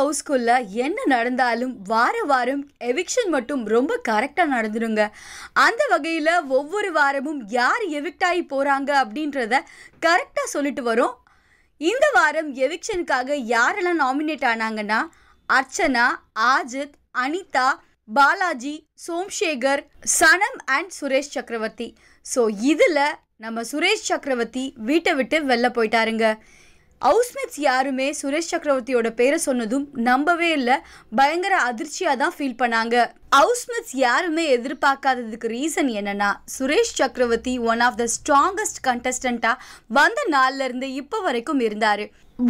house ஸ்கூல்ல என்ன நடந்தாலும் வார வாரம் எவிக்ஷன் மட்டும் ரொம்ப கரெக்டாக நடந்துருங்க அந்த வகையில் ஒவ்வொரு வாரமும் யார் எவிக்ட் ஆகி போகிறாங்க அப்படின்றத கரெக்டாக சொல்லிட்டு வரும் இந்த வாரம் எவிக்ஷனுக்காக யாரெல்லாம் நாமினேட் ஆனாங்கன்னா அர்ச்சனா ஆஜித் அனிதா பாலாஜி சோம்சேகர் சனம் அண்ட் சுரேஷ் சக்கரவர்த்தி ஸோ இதில் நம்ம சுரேஷ் சக்கரவர்த்தி வீட்டை விட்டு வெளில போயிட்டாருங்க ஹவுஸ்மேட்ஸ் யாருமே சுரேஷ் சக்கரவர்த்தியோட பேரை சொன்னதும் நம்பவே இல்லை பயங்கர அதிர்ச்சியாக தான் ஃபீல் பண்ணாங்க அவுஸ்மிட்ஸ் யாருமே எதிர்பார்க்காததுக்கு ரீசன் என்னன்னா Suresh Chakravarthy one of the strongest கண்டஸ்டண்டா வந்த நாள்ல இருந்து இப்போ வரைக்கும் இருந்தார்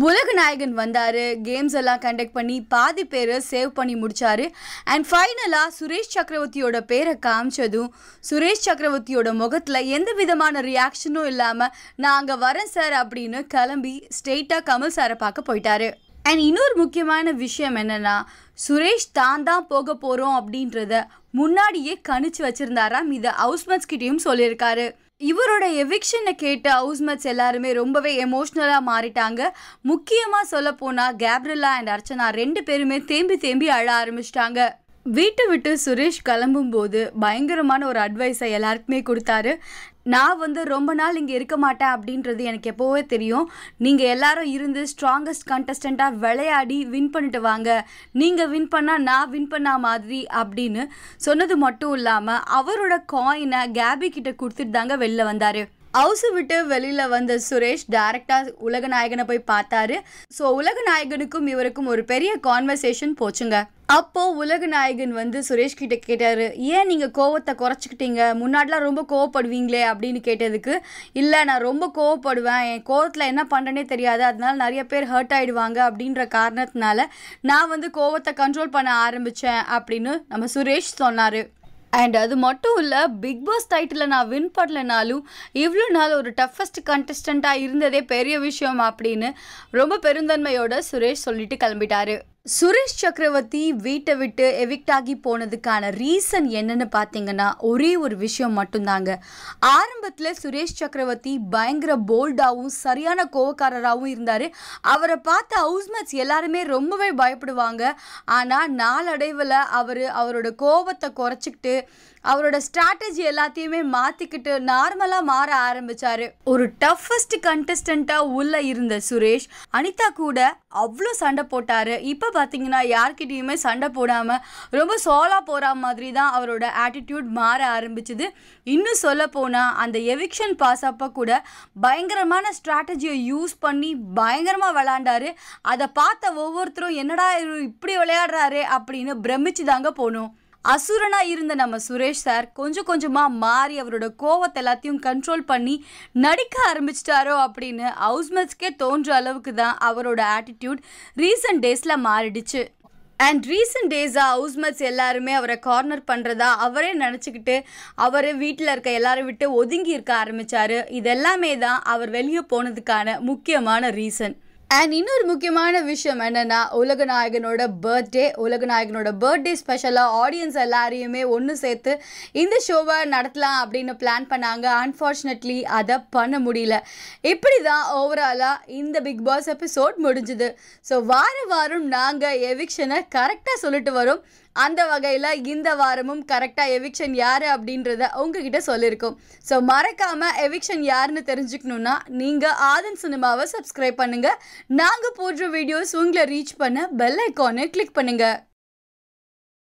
உலக நாயகன் வந்தார் கேம்ஸ் எல்லாம் கண்டக்ட் பண்ணி பாதி பேரை சேவ் பண்ணி முடித்தார் அண்ட் ஃபைனலாக சுரேஷ் சக்கரவர்த்தியோட பேரை காமிச்சதும் சுரேஷ் சக்கரவர்த்தியோட முகத்தில் எந்த விதமான ரியாக்ஷனும் இல்லாமல் நான் அங்கே வரேன் சார் அப்படின்னு கிளம்பி ஸ்ட்ரெயிட்டாக கமல் சாரை பார்க்க போயிட்டாரு அண்ட் இன்னொரு முக்கியமான விஷயம் என்னென்னா சுரேஷ் தான் தான் போக போகிறோம் அப்படின்றத முன்னாடியே கணிச்சு வச்சுருந்தாராம் இதை ஹவுஸ்மேட்ஸ் கிட்டேயும் சொல்லியிருக்காரு இவரோட எவிக்ஷனை கேட்டு ஹவுஸ்மேட்ஸ் எல்லாருமே ரொம்பவே எமோஷ்னலாக மாறிட்டாங்க முக்கியமாக சொல்லப்போனால் கேப்ரிலா அண்ட் அர்ச்சனா ரெண்டு பேருமே தேம்பி தேம்பி அழ ஆரம்பிச்சிட்டாங்க வீட்டை விட்டு சுரேஷ் கிளம்பும்போது பயங்கரமான ஒரு அட்வைஸை எல்லாருக்குமே கொடுத்தாரு நான் வந்து ரொம்ப நாள் இங்கே இருக்க மாட்டேன் அப்படின்றது எனக்கு எப்போவே தெரியும் நீங்கள் எல்லாரும் இருந்து ஸ்ட்ராங்கஸ்ட் கண்டஸ்டண்ட்டாக விளையாடி வின் பண்ணிட்டு வாங்க நீங்கள் வின் பண்ணால் நான் வின் பண்ணா மாதிரி அப்படின்னு சொன்னது மட்டும் இல்லாமல் அவரோட காயினை கேபி கிட்ட கொடுத்துட்டு தாங்க வெளில வந்தார் ஹவுஸை விட்டு வெளியில் வந்த சுரேஷ் டேரெக்டாக உலக நாயகனை போய் பார்த்தாரு ஸோ உலக நாயகனுக்கும் இவருக்கும் ஒரு பெரிய கான்வர்சேஷன் போச்சுங்க அப்போது உலக நாயகன் வந்து சுரேஷ் கிட்ட கேட்டார் ஏன் நீங்கள் கோவத்தை குறைச்சிக்கிட்டீங்க முன்னாடிலாம் ரொம்ப கோவப்படுவீங்களே அப்படின்னு கேட்டதுக்கு இல்லை நான் ரொம்ப கோவப்படுவேன் என் கோவத்தில் என்ன பண்ணுறேனே தெரியாது அதனால நிறைய பேர் ஹர்ட் ஆகிடுவாங்க அப்படின்ற காரணத்தினால நான் வந்து கோவத்தை கண்ட்ரோல் பண்ண ஆரம்பித்தேன் அப்படின்னு நம்ம சுரேஷ் சொன்னார் அண்ட் அது மட்டும் இல்லை பிக் பாஸ் டைட்டில் நான் வின் பண்ணலனாலும் இவ்வளோ நாள் ஒரு டஃபஸ்ட் கண்டஸ்டண்ட்டாக இருந்ததே பெரிய விஷயம் அப்படின்னு ரொம்ப பெருந்தன்மையோட சுரேஷ் சொல்லிட்டு கிளம்பிட்டாரு சுரேஷ் சக்கரவர்த்தி வீட்டை விட்டு எவிக்ட் ஆகி போனதுக்கான ரீசன் என்னன்னு பார்த்தீங்கன்னா ஒரே ஒரு விஷயம் மட்டும்தாங்க ஆரம்பத்தில் சுரேஷ் சக்கரவர்த்தி பயங்கர போல்டாகவும் சரியான கோவக்காரராகவும் இருந்தார் அவரை பார்த்து ஹவுஸ்மேட்ஸ் எல்லாருமே ரொம்பவே பயப்படுவாங்க ஆனால் நாளடைவில் அவர் அவரோட கோபத்தை குறைச்சிக்கிட்டு அவரோட ஸ்ட்ராட்டஜி எல்லாத்தையுமே மாற்றிக்கிட்டு நார்மலாக மாற ஆரம்பித்தார் ஒரு டஃபஸ்ட் கண்டஸ்டண்ட்டாக உள்ளே இருந்த சுரேஷ் அனிதா கூட அவ்வளோ சண்டை போட்டார் இப்போ பார்த்தீங்கன்னா யார்கிட்டையுமே சண்டை போடாமல் ரொம்ப சோலாக போகிற மாதிரி தான் அவரோட ஆட்டிடியூட் மாற ஆரம்பிச்சுது இன்னும் சொல்ல போனால் அந்த எவிக்ஷன் பாஸ் அப்போ கூட பயங்கரமான ஸ்ட்ராட்டஜியை யூஸ் பண்ணி பயங்கரமாக விளாண்டாரு அதை பார்த்த ஒவ்வொருத்தரும் என்னடா இப்படி விளையாடுறாரு அப்படின்னு பிரமிச்சு தாங்க போனோம் அசுரனா இருந்த நம்ம சுரேஷ் சார் கொஞ்சம் கொஞ்சமா மாறி அவரோட கோவத்தை எல்லாத்தையும் கண்ட்ரோல் பண்ணி நடிக்க ஆரம்பிச்சிட்டாரோ அப்படின்னு ஹவுஸ்மெட்ஸ்க்கே தோன்ற அளவுக்கு தான் அவரோட ஆட்டிடியூட் ரீசன்ட் டேஸில் மாறிடுச்சு அண்ட் ரீசெண்ட் டேஸாக ஹவுஸ்மேட்ஸ் எல்லாருமே அவரை கார்னர் பண்ணுறதா அவரே நினச்சிக்கிட்டு அவர் வீட்டில் இருக்க எல்லாரும் விட்டு ஒதுங்கி இருக்க ஆரம்பித்தார் இதெல்லாமே தான் அவர் வெளியே போனதுக்கான முக்கியமான ரீசன் அண்ட் இன்னொரு முக்கியமான விஷயம் என்னென்னா உலகநாயகனோட பர்த்டே உலகநாயகனோட பர்த்டே ஸ்பெஷலாக ஆடியன்ஸ் எல்லாரையுமே ஒன்று சேர்த்து இந்த ஷோவை நடத்தலாம் அப்படின்னு பிளான் பண்ணாங்க அன்ஃபார்ச்சுனேட்லி அதை பண்ண முடியல இப்படி தான் ஓவராலாக இந்த பிக் பாஸ் எபிசோட் முடிஞ்சுது ஸோ வார வாரம் நாங்கள் எவிக்ஷனை கரெக்டாக சொல்லிட்டு வரோம் அந்த வகையில் இந்த வாரமும் கரெக்டாக எவிக்ஷன் யார் அப்படின்றத உங்ககிட்ட சொல்லியிருக்கோம் ஸோ மறக்காமல் எவிக்ஷன் யாருன்னு தெரிஞ்சுக்கணுன்னா நீங்கள் ஆதன் சினிமாவை சப்ஸ்கிரைப் பண்ணுங்கள் நாங்கள் போடுற வீடியோஸ் உங்களை ரீச் பண்ண பெல் ஐக்கானை கிளிக் பண்ணுங்கள்